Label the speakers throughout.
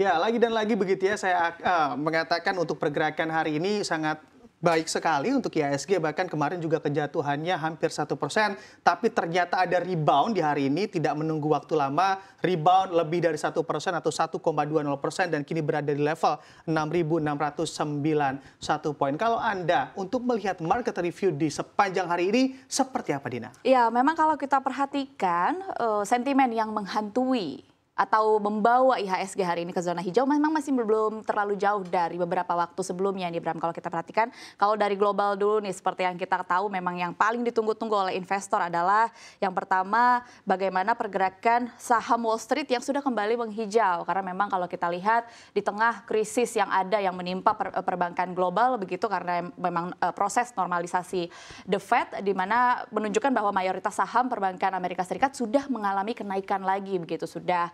Speaker 1: Ya, lagi dan lagi begitu ya saya uh, mengatakan untuk pergerakan hari ini sangat baik sekali untuk IASG bahkan kemarin juga kejatuhannya hampir satu persen tapi ternyata ada rebound di hari ini tidak menunggu waktu lama rebound lebih dari satu persen atau 1,20 persen dan kini berada di level 6.691 poin kalau anda untuk melihat market review di sepanjang hari ini seperti apa Dina?
Speaker 2: Ya memang kalau kita perhatikan uh, sentimen yang menghantui atau membawa IHSG hari ini ke zona hijau memang masih belum terlalu jauh dari beberapa waktu sebelumnya nih Bram kalau kita perhatikan kalau dari global dulu nih seperti yang kita tahu memang yang paling ditunggu-tunggu oleh investor adalah yang pertama bagaimana pergerakan saham Wall Street yang sudah kembali menghijau karena memang kalau kita lihat di tengah krisis yang ada yang menimpa per eh, perbankan global begitu karena memang e, proses normalisasi The Fed di mana menunjukkan bahwa mayoritas saham perbankan Amerika Serikat sudah mengalami kenaikan lagi begitu sudah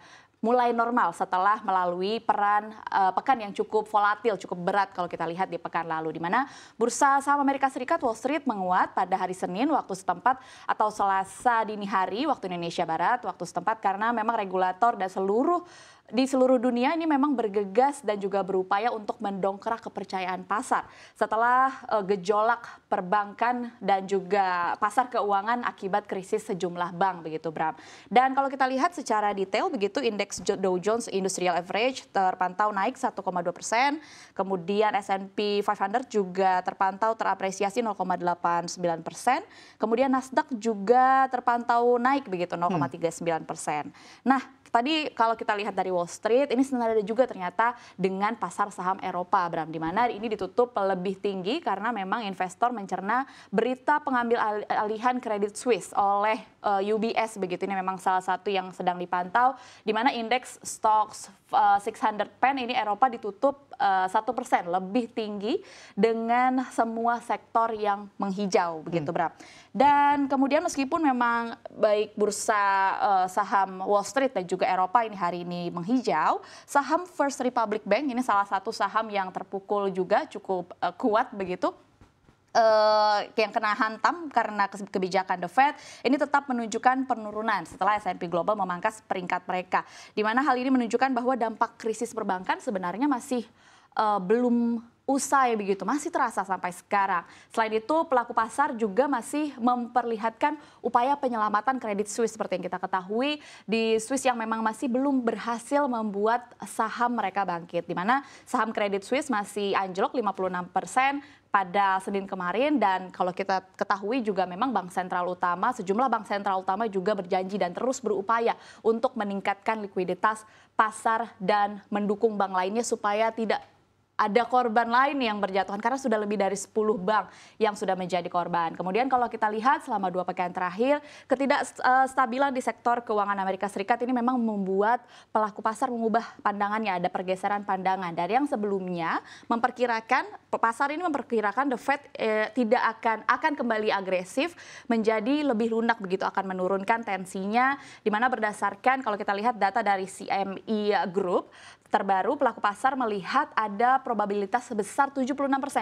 Speaker 2: mulai normal setelah melalui peran uh, pekan yang cukup volatil, cukup berat kalau kita lihat di pekan lalu di mana bursa saham Amerika Serikat Wall Street menguat pada hari Senin waktu setempat atau Selasa dini hari waktu Indonesia Barat waktu setempat karena memang regulator dan seluruh di seluruh dunia ini memang bergegas dan juga berupaya untuk mendongkrak kepercayaan pasar setelah uh, gejolak perbankan dan juga pasar keuangan akibat krisis sejumlah bank begitu Bram. Dan kalau kita lihat secara detail begitu indeks Dow Jones Industrial Average terpantau naik 1,2 persen, kemudian S&P 500 juga terpantau terapresiasi 0,89 persen, kemudian Nasdaq juga terpantau naik begitu 0,39 hmm. persen. Nah tadi kalau kita lihat dari Wall Street ini senada juga ternyata dengan pasar saham Eropa Bram di mana ini ditutup lebih tinggi karena memang investor mencerna berita pengambil alihan kredit Swiss oleh uh, eh, UBS begitu ini memang salah satu yang sedang dipantau di mana indeks stocks uh, eh, 600 pen ini Eropa ditutup eh, satu uh, persen lebih tinggi dengan semua sektor yang menghijau begitu hmm. Bram dan kemudian meskipun memang baik bursa uh, saham Wall Street dan juga juga Eropa ini hari ini menghijau. Saham First Republic Bank ini salah satu saham yang terpukul juga cukup uh, kuat begitu uh, yang kena hantam karena kebijakan The Fed ini tetap menunjukkan penurunan setelah S&P Global memangkas peringkat mereka. Di mana hal ini menunjukkan bahwa dampak krisis perbankan sebenarnya masih uh, belum usai begitu, masih terasa sampai sekarang. Selain itu, pelaku pasar juga masih memperlihatkan upaya penyelamatan kredit Swiss seperti yang kita ketahui di Swiss yang memang masih belum berhasil membuat saham mereka bangkit. Dimana saham kredit Swiss masih anjlok 56 persen, pada Senin kemarin dan kalau kita ketahui juga memang bank sentral utama sejumlah bank sentral utama juga berjanji dan terus berupaya untuk meningkatkan likuiditas pasar dan mendukung bank lainnya supaya tidak ada korban lain yang berjatuhan karena sudah lebih dari 10 bank yang sudah menjadi korban. Kemudian kalau kita lihat selama dua pekan terakhir, ketidakstabilan di sektor keuangan Amerika Serikat ini memang membuat pelaku pasar mengubah pandangannya, ada pergeseran pandangan dari yang sebelumnya memperkirakan pasar ini memperkirakan the Fed eh, tidak akan akan kembali agresif menjadi lebih lunak begitu akan menurunkan tensinya di mana berdasarkan kalau kita lihat data dari CME Group terbaru pelaku pasar melihat ada probabilitas sebesar 76%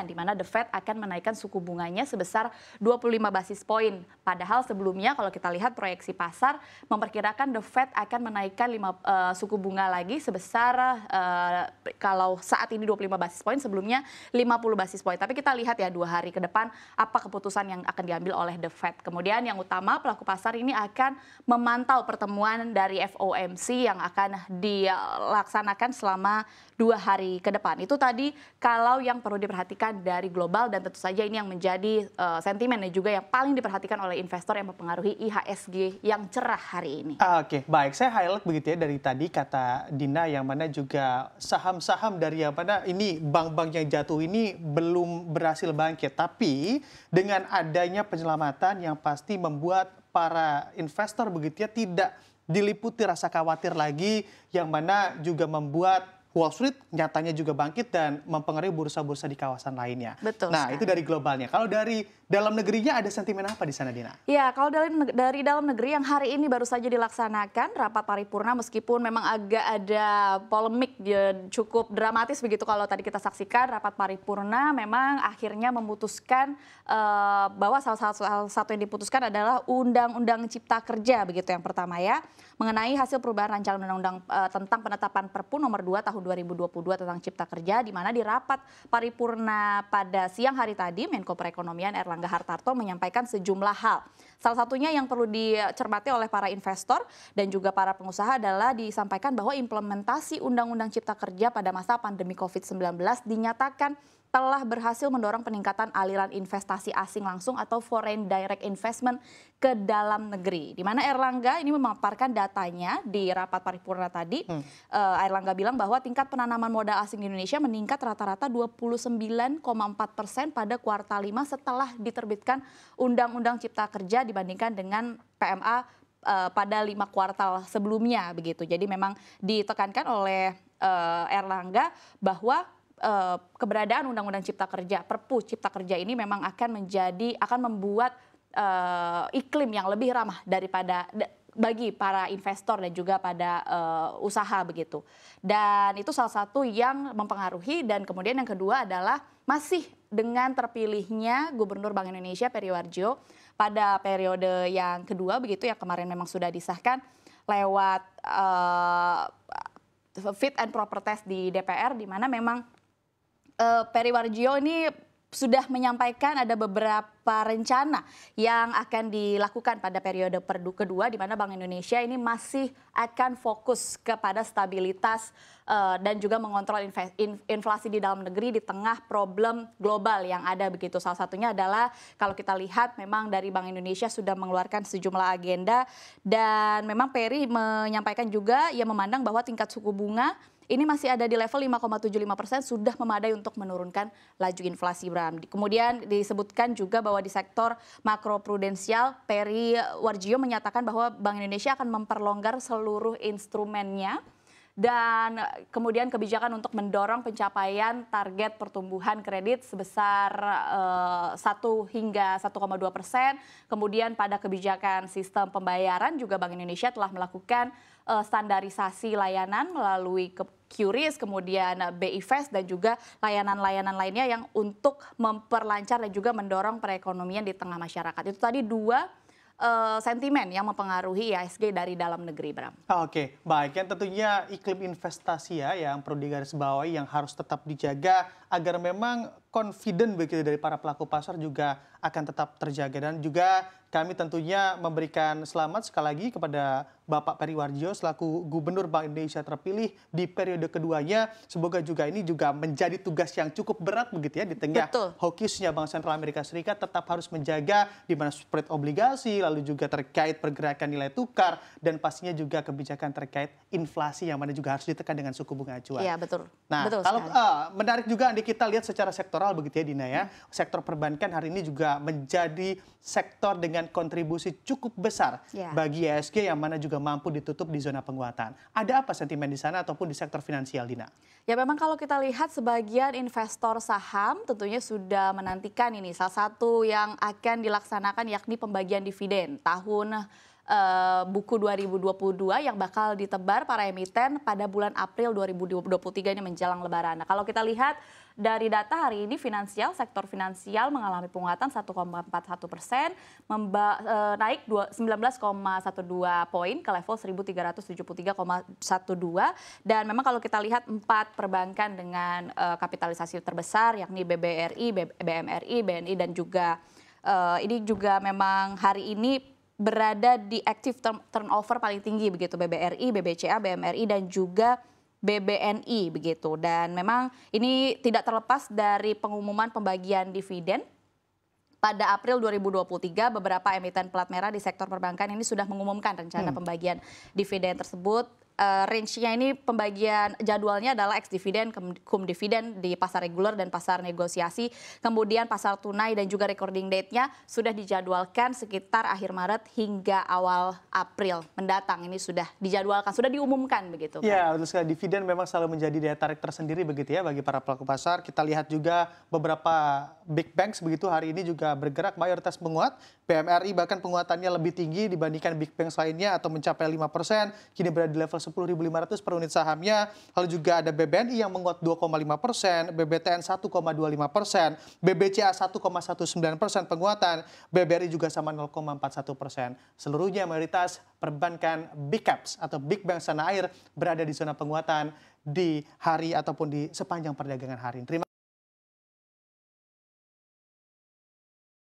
Speaker 2: di mana The Fed akan menaikkan suku bunganya sebesar 25 basis poin. Padahal sebelumnya kalau kita lihat proyeksi pasar memperkirakan The Fed akan menaikkan 5 uh, eh, suku bunga lagi sebesar uh, kalau saat ini 25 basis poin sebelumnya 50 basis poin. Tapi kita lihat ya dua hari ke depan apa keputusan yang akan diambil oleh The Fed. Kemudian yang utama pelaku pasar ini akan memantau pertemuan dari FOMC yang akan dilaksanakan selama dua hari ke depan. Itu tadi tadi kalau yang perlu diperhatikan dari global dan tentu saja ini yang menjadi uh, sentimen dan juga yang paling diperhatikan oleh investor yang mempengaruhi IHSG yang cerah hari ini.
Speaker 1: Ah, oke, okay, baik. Saya highlight begitu ya dari tadi kata Dina yang mana juga saham-saham dari yang mana ini bank-bank yang jatuh ini belum berhasil bangkit, tapi dengan adanya penyelamatan yang pasti membuat para investor begitu ya tidak diliputi rasa khawatir lagi yang mana juga membuat Wall Street nyatanya juga bangkit dan mempengaruhi bursa-bursa di kawasan lainnya. Betul. Nah, sekali. itu dari globalnya. Kalau dari dalam negerinya ada sentimen apa di sana, Dina?
Speaker 2: Ya, kalau dari dari dalam negeri yang hari ini baru saja dilaksanakan rapat paripurna meskipun memang agak ada polemik ya, cukup dramatis begitu kalau tadi kita saksikan rapat paripurna memang akhirnya memutuskan uh, bahwa salah satu satu yang diputuskan adalah undang-undang cipta kerja begitu yang pertama ya mengenai hasil perubahan rancangan undang-undang uh, tentang penetapan Perpu nomor 2 tahun 2022 tentang Cipta Kerja di mana di rapat paripurna pada siang hari tadi Menko Perekonomian Erlangga Hartarto menyampaikan sejumlah hal. Salah satunya yang perlu dicermati oleh para investor dan juga para pengusaha adalah disampaikan bahwa implementasi Undang-Undang Cipta Kerja pada masa pandemi COVID-19 dinyatakan telah berhasil mendorong peningkatan aliran investasi asing langsung atau foreign direct investment ke dalam negeri. Di mana Erlangga ini memaparkan datanya di rapat paripurna tadi. Hmm. Uh, Erlangga bilang bahwa tingkat penanaman modal asing di Indonesia meningkat rata-rata 29,4 persen pada kuartal 5 setelah diterbitkan Undang-Undang Cipta Kerja dibandingkan dengan PMA eh, pada lima kuartal sebelumnya begitu. Jadi memang ditekankan oleh eh, Erlangga bahwa uh, keberadaan Undang-Undang Cipta Kerja, Perpu Cipta Kerja ini memang akan menjadi akan membuat uh, iklim yang lebih ramah daripada bagi para investor dan juga pada uh, usaha begitu. Dan itu salah satu yang mempengaruhi dan kemudian yang kedua adalah masih dengan terpilihnya Gubernur Bank Indonesia Periwarjo pada periode yang kedua begitu ya kemarin memang sudah disahkan lewat uh, fit and proper test di DPR di mana memang uh, eh, Peri Warjio ini sudah menyampaikan ada beberapa rencana yang akan dilakukan pada periode perdu kedua di mana Bank Indonesia ini masih akan fokus kepada stabilitas uh, dan juga mengontrol inflasi di dalam negeri di tengah problem global yang ada begitu. Salah satunya adalah kalau kita lihat memang dari Bank Indonesia sudah mengeluarkan sejumlah agenda dan memang Peri menyampaikan juga ia memandang bahwa tingkat suku bunga ini masih ada di level 5,75 persen sudah memadai untuk menurunkan laju inflasi Bram. Kemudian disebutkan juga bahwa di sektor makroprudensial Peri Warjio menyatakan bahwa Bank Indonesia akan memperlonggar seluruh instrumennya dan kemudian kebijakan untuk mendorong pencapaian target pertumbuhan kredit sebesar eh, satu hingga 1,2 persen. Kemudian pada kebijakan sistem pembayaran juga Bank Indonesia telah melakukan uh, standarisasi layanan melalui ke QRIS, kemudian eh, BI Fest dan juga layanan-layanan lainnya yang untuk memperlancar dan juga mendorong perekonomian di tengah masyarakat. Itu tadi dua uh, sentimen yang mempengaruhi ISG dari dalam negeri, Bram.
Speaker 1: Oke, okay, baik. Yang tentunya iklim investasi ya yang perlu digarisbawahi yang harus tetap dijaga agar memang confident begitu dari para pelaku pasar juga akan tetap terjaga dan juga kami tentunya memberikan selamat sekali lagi kepada Bapak Warjo selaku Gubernur Bank Indonesia terpilih di periode keduanya. Semoga juga ini juga menjadi tugas yang cukup berat begitu ya di tengah Betul. hokisnya Bank Sentral Amerika Serikat tetap harus menjaga di mana spread obligasi, lalu juga terkait pergerakan nilai tukar dan pastinya juga kebijakan terkait inflasi yang mana juga harus ditekan dengan suku bunga acuan. Iya betul. Nah, betul kalau uh, menarik juga Andi kita lihat secara sektoral begitu ya Dina ya. Hmm. Sektor perbankan hari ini juga menjadi sektor dengan memberikan kontribusi cukup besar yeah. bagi ISG yang mana juga mampu ditutup di zona penguatan. Ada apa sentimen di sana ataupun di sektor finansial, Dina?
Speaker 2: Ya memang kalau kita lihat sebagian investor saham tentunya sudah menantikan ini salah satu yang akan dilaksanakan yakni pembagian dividen tahun Eh, buku 2022 yang bakal ditebar para emiten pada bulan April 2023 ini menjelang lebaran. Nah, kalau kita lihat dari data hari ini finansial, sektor finansial mengalami penguatan 1,41 persen, eh, naik 19,12 poin ke level 1.373,12. Dan memang kalau kita lihat empat perbankan dengan eh, kapitalisasi terbesar yakni BBRI, BMRI, BNI dan juga ini juga memang hari ini berada di active term, turnover paling tinggi begitu BBRI, BBCA, BMRI dan juga BBNI begitu. Dan memang ini tidak terlepas dari pengumuman pembagian dividen pada April 2023 beberapa emiten pelat merah di sektor perbankan ini sudah mengumumkan rencana hmm. pembagian dividen tersebut uh, range-nya ini pembagian jadwalnya adalah ex dividen, cum dividen di pasar reguler dan pasar negosiasi, kemudian pasar tunai dan juga recording date-nya sudah dijadwalkan sekitar akhir Maret hingga awal April mendatang. Ini sudah dijadwalkan, sudah diumumkan begitu. Pak.
Speaker 1: Ya, betul sekali. Dividen memang selalu menjadi daya tarik tersendiri begitu ya bagi para pelaku pasar. Kita lihat juga beberapa big banks begitu hari ini juga bergerak mayoritas menguat. BMRI bahkan penguatannya lebih tinggi dibandingkan big banks lainnya atau mencapai 5%, kini berada di level 10.500 per unit sahamnya. Lalu juga ada BBNI yang menguat 2,5 persen, BBTN 1,25 persen, BBCA 1,19 persen penguatan, BBRI juga sama 0,41 persen. Seluruhnya mayoritas perbankan big caps atau big bank sana air berada di zona penguatan di hari ataupun di sepanjang perdagangan hari. Terima